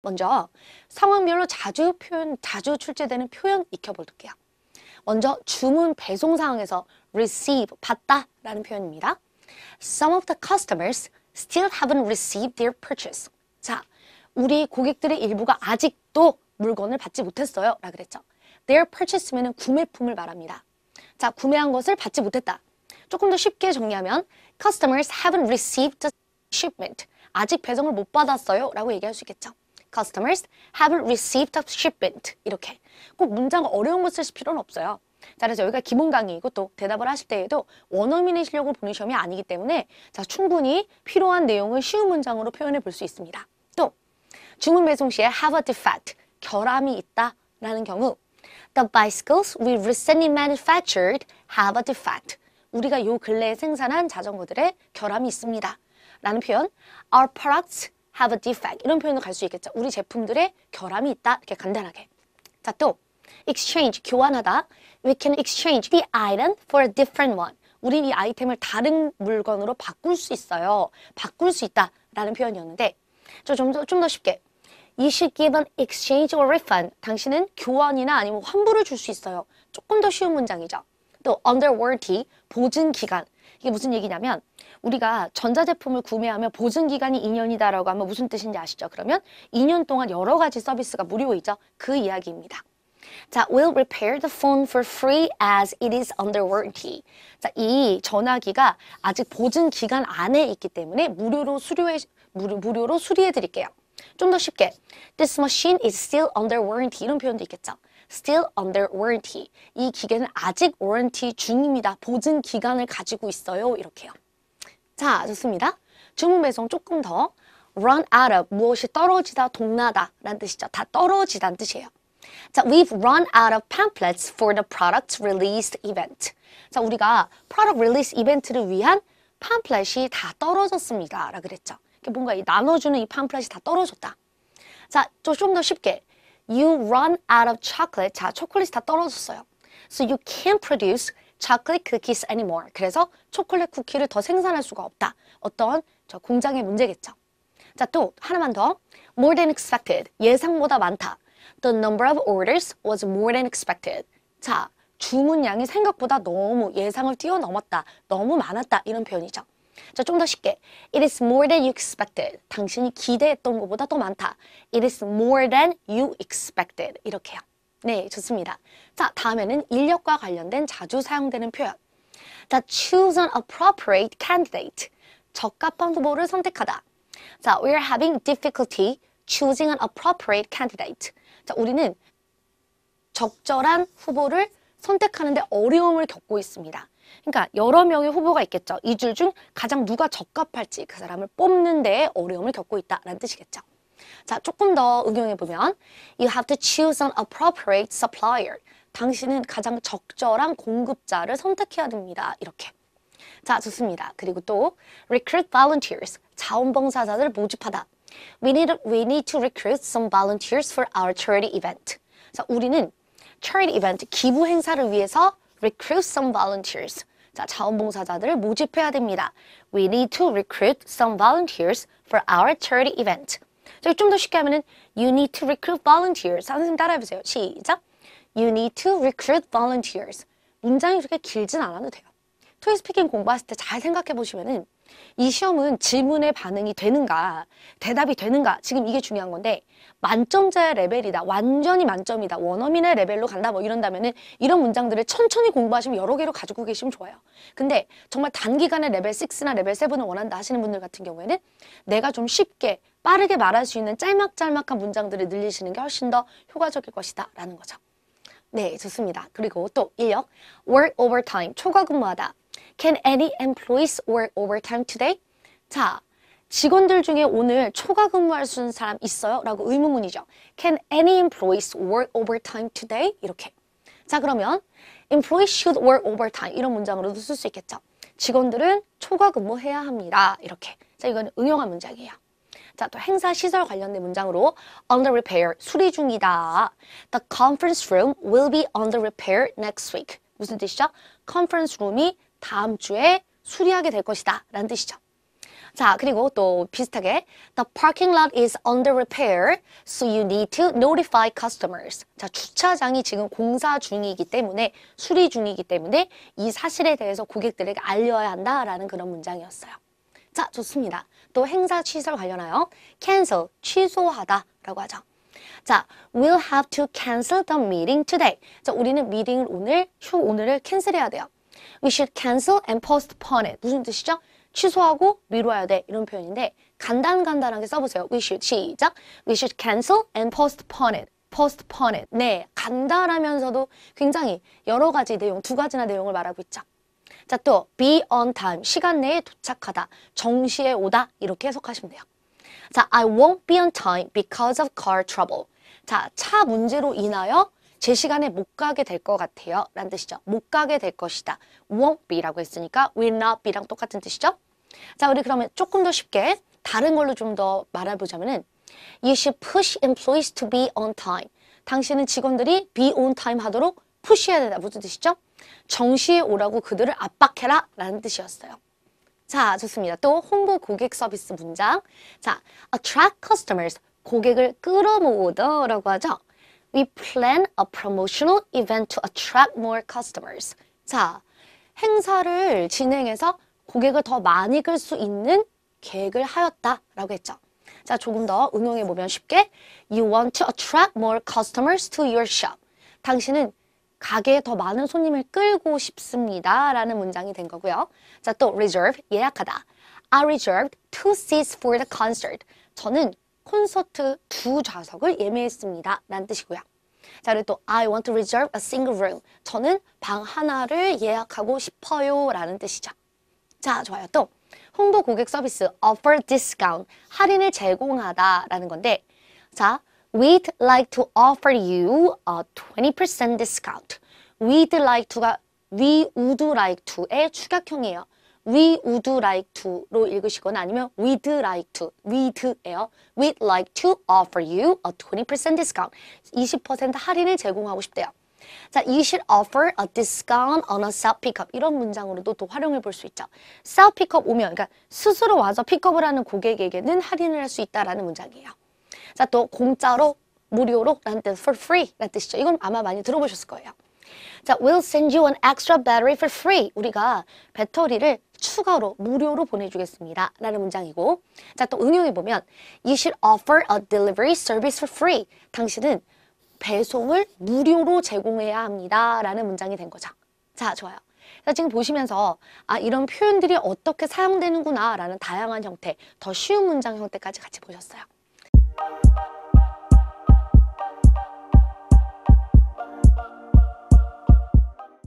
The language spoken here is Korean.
먼저 상황별로 자주 표현, 자주 출제되는 표현 익혀볼게요. 먼저 주문 배송 상황에서 receive, 받다 라는 표현입니다. Some of the customers still haven't received their purchase. 자, 우리 고객들의 일부가 아직도 물건을 받지 못했어요. 라 그랬죠. Their purchase면은 구매품을 말합니다. 자, 구매한 것을 받지 못했다. 조금 더 쉽게 정리하면 customers haven't received the shipment. 아직 배송을 못 받았어요. 라고 얘기할 수 있겠죠. customers have received a shipment 이렇게 꼭 문장 어려운 것을 쓸 필요는 없어요. 자, 그래서 여기가 기본 강의이고 또 대답을 하실 때에도 원어민의 실력을 보는 시험이 아니기 때문에 자, 충분히 필요한 내용을 쉬운 문장으로 표현해 볼 수 있습니다. 또 주문 배송 시에 have a defect, 결함이 있다라는 경우 The bicycles we recently manufactured have a defect. 우리가 요 근래에 생산한 자전거들의 결함이 있습니다. 라는 표현 Our products have a defect 이런 표현으로 갈 수 있겠죠. 우리 제품들의 결함이 있다. 이렇게 간단하게. 자, 또 exchange, 교환하다. We can exchange the item for a different one. 우린 이 아이템을 다른 물건으로 바꿀 수 있어요. 바꿀 수 있다 라는 표현이었는데 좀더 좀더 쉽게 You should give an exchange or refund. 당신은 교환이나 아니면 환불을 줄 수 있어요. 조금 더 쉬운 문장이죠. 또 under warranty, 보증기간. 이게 무슨 얘기냐면 우리가 전자제품을 구매하면 보증기간이 2년이다라고 하면 무슨 뜻인지 아시죠? 그러면 2년 동안 여러 가지 서비스가 무료이죠. 그 이야기입니다. 자, will repair the phone for free as it is under warranty. 자, 이 전화기가 아직 보증 기간 안에 있기 때문에 무료로 수료해 무료, 무료로 수리해 드릴게요. 좀 더 쉽게. This machine is still under warranty 이런 표현도 있겠죠. still under warranty. 이 기계는 아직 warranty 중입니다. 보증 기간을 가지고 있어요. 이렇게요. 자, 좋습니다. 주문 배송 조금 더 run out of 무엇이 떨어지다, 동나다 라는 뜻이죠. 다 떨어지다는 뜻이에요. 자, we've run out of pamphlets for the product release event. 자, 우리가 product release e v e n t 를 위한 팜플렛이 다 떨어졌습니다. 라 그랬죠. 뭔가 이 나눠주는 이 팜플렛이 다 떨어졌다. 자, 좀 더 쉽게 You run out of chocolate. 자, 초콜릿이 다 떨어졌어요. So you can't produce chocolate cookies anymore. 그래서 초콜릿 쿠키를 더 생산할 수가 없다. 어떤 저 공장의 문제겠죠. 자, 또 하나만 더. More than expected. 예상보다 많다. The number of orders was more than expected. 자, 주문량이 생각보다 너무 예상을 뛰어넘었다. 너무 많았다. 이런 표현이죠. 자, 좀 더 쉽게. It is more than you expected. 당신이 기대했던 것보다 더 많다. It is more than you expected. 이렇게요. 네, 좋습니다. 자, 다음에는 인력과 관련된 자주 사용되는 표현. 자, choose an appropriate candidate. 적합한 후보를 선택하다. 자, we're having difficulty choosing an appropriate candidate. 자, 우리는 적절한 후보를 선택하는데 어려움을 겪고 있습니다. 그러니까 여러 명의 후보가 있겠죠. 이 줄 중 가장 누가 적합할지 그 사람을 뽑는 데 어려움을 겪고 있다라는 뜻이겠죠. 자, 조금 더 응용해 보면 You have to choose an appropriate supplier. 당신은 가장 적절한 공급자를 선택해야 됩니다. 이렇게. 자, 좋습니다. 그리고 또 recruit volunteers, 자원봉사자를 모집하다. We need, we need to recruit some volunteers for our charity event. 자, 우리는 charity event, 기부 행사를 위해서 recruit some volunteers. 자, 자원봉사자들을 모집해야 됩니다. We need to recruit some volunteers for our charity event. 저 좀더 쉽게 하면은 You need to recruit volunteers. 선생님 따라해보세요. 시작! You need to recruit volunteers. 문장이 그렇게 길진 않아도 돼요. 토익 스피킹 공부하실 때 잘 생각해보시면은 이 시험은 질문의 반응이 되는가, 대답이 되는가, 지금 이게 중요한 건데 만점자의 레벨이다, 완전히 만점이다, 원어민의 레벨로 간다 뭐 이런다면은 이런 문장들을 천천히 공부하시면 여러 개로 가지고 계시면 좋아요. 근데 정말 단기간에 레벨 6나 레벨 7을 원한다 하시는 분들 같은 경우에는 내가 좀 쉽게 빠르게 말할 수 있는 짤막짤막한 문장들을 늘리시는 게 훨씬 더 효과적일 것이다 라는 거죠. 네, 좋습니다. 그리고 또 인력, work overtime, 초과 근무하다. Can any employees work overtime today? 자, 직원들 중에 오늘 초과 근무할 수 있는 사람 있어요? 라고 의문문이죠. Can any employees work overtime today? 이렇게. 자, 그러면 employees should work overtime 이런 문장으로도 쓸 수 있겠죠. 직원들은 초과 근무해야 합니다. 이렇게. 자, 이건 응용한 문장이에요. 자, 또 행사 시설 관련된 문장으로 under repair, 수리 중이다. The conference room will be under repair next week. 무슨 뜻이죠? 컨퍼런스 룸이 다음 주에 수리하게 될 것이다 라는 뜻이죠. 자, 그리고 또 비슷하게 The parking lot is under repair, so you need to notify customers. 자, 주차장이 지금 공사 중이기 때문에, 수리 중이기 때문에 이 사실에 대해서 고객들에게 알려야 한다라는 그런 문장이었어요. 자, 좋습니다. 또 행사 취소 관련하여 cancel, 취소하다 라고 하죠. 자, we'll have to cancel the meeting today. 자, 우리는 미팅을 오늘, 휴 오늘을 캔슬해야 돼요. We should cancel and postpone it. 무슨 뜻이죠? 취소하고 미뤄야 돼 이런 표현인데 간단간단하게 써보세요. We should 시작. We should cancel and postpone it. postpone it. 네, 간단하면서도 굉장히 여러 가지 내용, 두 가지나 내용을 말하고 있죠. 자, 또 be on time. 시간 내에 도착하다. 정시에 오다. 이렇게 해석하시면 돼요. 자, I won't be on time because of car trouble. 자, 차 문제로 인하여 제 시간에 못 가게 될 것 같아요. 라는 뜻이죠. 못 가게 될 것이다. won't be라고 했으니까 will not be랑 똑같은 뜻이죠. 자, 우리 그러면 조금 더 쉽게 다른 걸로 좀 더 말해보자면은 You should push employees to be on time. 당신은 직원들이 be on time 하도록 푸시해야 된다. 무슨 뜻이죠? 정시에 오라고 그들을 압박해라 라는 뜻이었어요. 자, 좋습니다. 또 홍보 고객 서비스 문장. 자, attract customers, 고객을 끌어모으더라고 하죠. We plan a promotional event to attract more customers. 자, 행사를 진행해서 고객을 더 많이 끌 수 있는 계획을 하였다라고 했죠. 자, 조금 더 응용해 보면 쉽게 You want to attract more customers to your shop. 당신은 가게에 더 많은 손님을 끌고 싶습니다. 라는 문장이 된 거고요. 자, 또 reserve, 예약하다. I reserved two seats for the concert. 저는 콘서트 두 좌석을 예매했습니다. 라는 뜻이고요. 자, 그리고 또 I want to reserve a single room. 저는 방 하나를 예약하고 싶어요. 라는 뜻이죠. 자, 좋아요. 또 홍보 고객 서비스 offer discount. 할인을 제공하다 라는 건데 자, we'd like to offer you a 20% discount. we'd like to가 we would like to의 축약형이에요. we would like to로 읽으시거나 아니면 we'd like to, we'd예요. We'd like to offer you a 20% discount. 20% 할인을 제공하고 싶대요. 자, you should offer a discount on a self-pickup. 이런 문장으로도 또 활용해 볼 수 있죠. self-pickup 오면, 그러니까 스스로 와서 픽업을 하는 고객에게는 할인을 할 수 있다라는 문장이에요. 자, 또 공짜로, 무료로 라는 뜻, for free 라는 뜻이죠. 이건 아마 많이 들어보셨을 거예요. 자, we'll send you an extra battery for free. 우리가 배터리를 추가로 무료로 보내주겠습니다. 라는 문장이고 자, 또 응용해 보면 You should offer a delivery service for free. 당신은 배송을 무료로 제공해야 합니다. 라는 문장이 된 거죠. 자, 좋아요. 자, 지금 보시면서 아 이런 표현들이 어떻게 사용되는구나 라는 다양한 형태, 더 쉬운 문장 형태까지 같이 보셨어요.